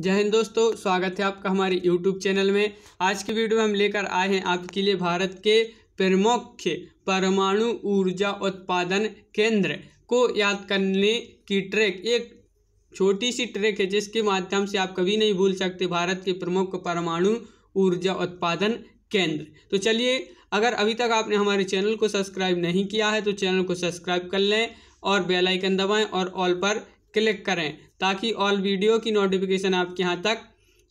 जय हिंद दोस्तों स्वागत है आपका हमारे यूट्यूब चैनल में आज की वीडियो में हम लेकर आए हैं आपके लिए भारत के प्रमुख परमाणु ऊर्जा उत्पादन केंद्र को याद करने की ट्रैक एक छोटी सी ट्रैक है जिसके माध्यम से आप कभी नहीं भूल सकते भारत के प्रमुख परमाणु ऊर्जा उत्पादन केंद्र तो चलिए अगर अभी तक आपने हमारे चैनल को सब्सक्राइब नहीं किया है तो चैनल को सब्सक्राइब कर लें और बेलाइकन दबाएँ और ऑल पर क्लिक करें ताकि ऑल वीडियो की नोटिफिकेशन आपके यहाँ तक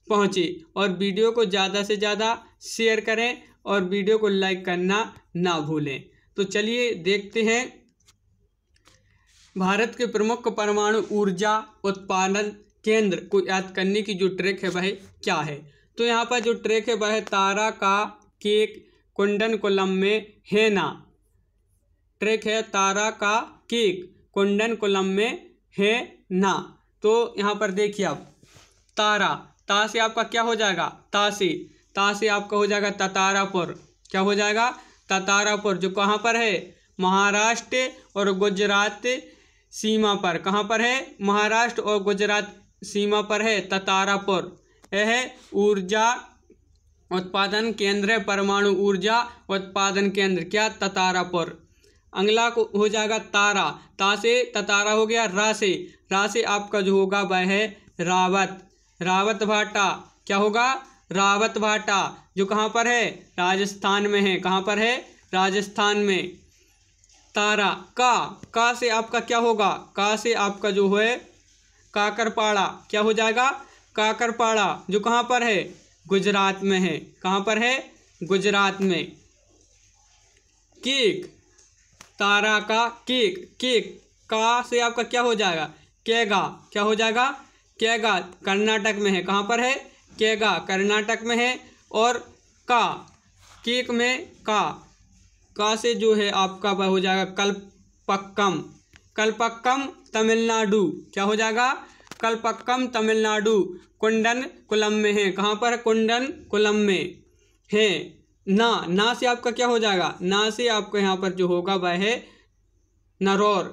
पहुँचे और वीडियो को ज़्यादा से ज़्यादा शेयर करें और वीडियो को लाइक करना ना भूलें तो चलिए देखते हैं भारत के प्रमुख परमाणु ऊर्जा उत्पादन केंद्र को याद करने की जो ट्रैक है वह क्या है तो यहाँ पर जो ट्रैक है वह तारा का केक कुंडन कोलम में हेना ट्रैक है तारा का केक कुंडन कोलम में है ना तो यहाँ पर देखिए आप तारा ता से आपका क्या हो जाएगा से ता से आपका हो जाएगा ततारापुर क्या हो जाएगा ततारापुर जो कहाँ पर है महाराष्ट्र और गुजरात सीमा पर कहाँ पर है महाराष्ट्र और गुजरात सीमा पर है ततारापुर यह ऊर्जा उत्पादन केंद्र है परमाणु ऊर्जा उत्पादन केंद्र क्या ततारापुर अंगला को हो जाएगा तारा ता से ततारा हो गया रा से रा से आपका जो होगा वह है रावत रावत भाटा क्या होगा रावत भाटा जो कहाँ पर है राजस्थान में है कहाँ पर है राजस्थान में तारा का का से आपका क्या होगा का से आपका जो है काकरपाड़ा क्या हो जाएगा काकरपाड़ा जो कहाँ पर है गुजरात में है कहाँ पर है गुजरात में केक तारा का केक केक का से आपका क्या हो जाएगा केगा क्या हो जाएगा केगा कर्नाटक में है कहाँ पर है केगा कर्नाटक में है और का केक में का का से जो है आपका हो जाएगा कल्पक्कम कल्पक्कम तमिलनाडु क्या हो जाएगा कल्पक्कम तमिलनाडु कुंडन कुलम में है कहाँ पर कुंडन कुलम में है ना ना से आपका क्या हो जाएगा ना से आपका यहाँ पर जो होगा वह है नरौर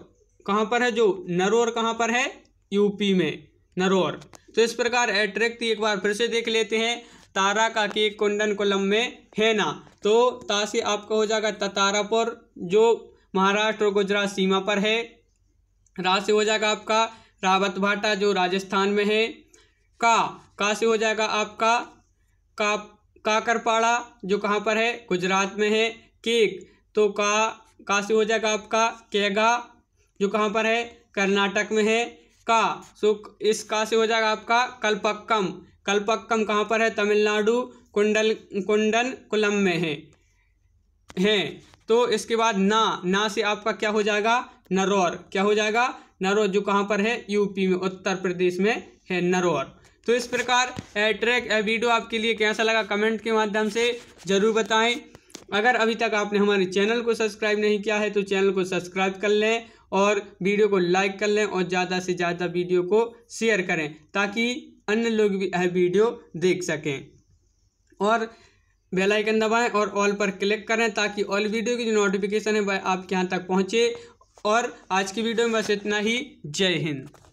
कहाँ पर है जो नरौर कहाँ पर है यूपी में नरौर तो इस प्रकार एट्रैक्ट एक बार फिर से देख लेते हैं तारा का के कुंडन कोलम में है ना तो ता से आपका हो जाएगा ततारापुर जो महाराष्ट्र और गुजरात सीमा पर है रा से हो जाएगा आपका रावत भाटा जो राजस्थान में है का का से हो जाएगा आपका का काकरपाड़ा जो कहाँ पर है गुजरात में है केक तो का का से हो जाएगा आपका केगा जो कहाँ पर है कर्नाटक में है का सो इस का से हो जाएगा आपका कलपक्कम कलपक्कम कहाँ पर है तमिलनाडु कुंडल कुंडन कुलम में है हैं तो इसके बाद ना ना से आपका क्या हो जाएगा नरौर क्या हो जाएगा नरौर जो कहाँ पर है यूपी में उत्तर प्रदेश में है नरौर तो इस प्रकार ट्रैक वीडियो आपके लिए कैसा लगा कमेंट के माध्यम से ज़रूर बताएं अगर अभी तक आपने हमारे चैनल को सब्सक्राइब नहीं किया है तो चैनल को सब्सक्राइब कर लें और वीडियो को लाइक कर लें और ज़्यादा से ज़्यादा वीडियो को शेयर करें ताकि अन्य लोग भी यह वीडियो देख सकें और बेल आइकन दबाएं और ऑल पर क्लिक करें ताकि ऑल वीडियो की जो नोटिफिकेशन है वह आपके यहाँ तक पहुँचे और आज की वीडियो में बस इतना ही जय हिंद